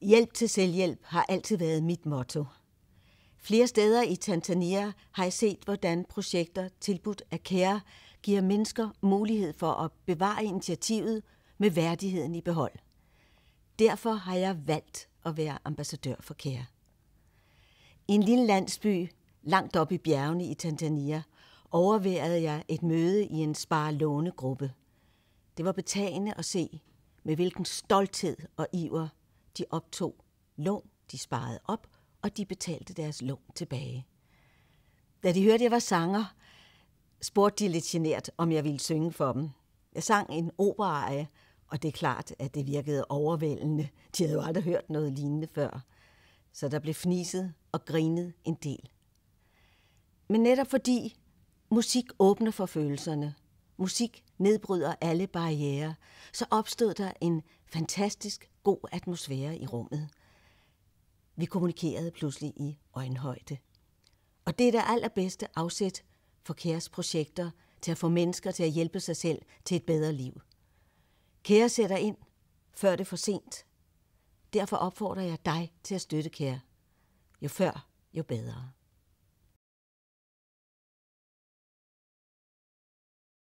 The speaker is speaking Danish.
Hjælp til selvhjælp har altid været mit motto. Flere steder i Tanzania har jeg set, hvordan projekter tilbudt af kære giver mennesker mulighed for at bevare initiativet med værdigheden i behold. Derfor har jeg valgt at være ambassadør for kære. I en lille landsby langt oppe i bjergene i Tanzania overværede jeg et møde i en spar-lånegruppe. Det var betagende at se, med hvilken stolthed og iver de optog lån, de sparede op, og de betalte deres lån tilbage. Da de hørte, at jeg var sanger, spurgte de lidt genert, om jeg ville synge for dem. Jeg sang en operarie, og det er klart, at det virkede overvældende. De havde jo aldrig hørt noget lignende før. Så der blev fniset og grinet en del. Men netop fordi musik åbner for følelserne – Musik nedbryder alle barriere, så opstod der en fantastisk god atmosfære i rummet. Vi kommunikerede pludselig i øjenhøjde. Og det er det allerbedste afsæt for Kæres projekter til at få mennesker til at hjælpe sig selv til et bedre liv. Kære sætter ind, før det er for sent. Derfor opfordrer jeg dig til at støtte Kære. Jo før, jo bedre.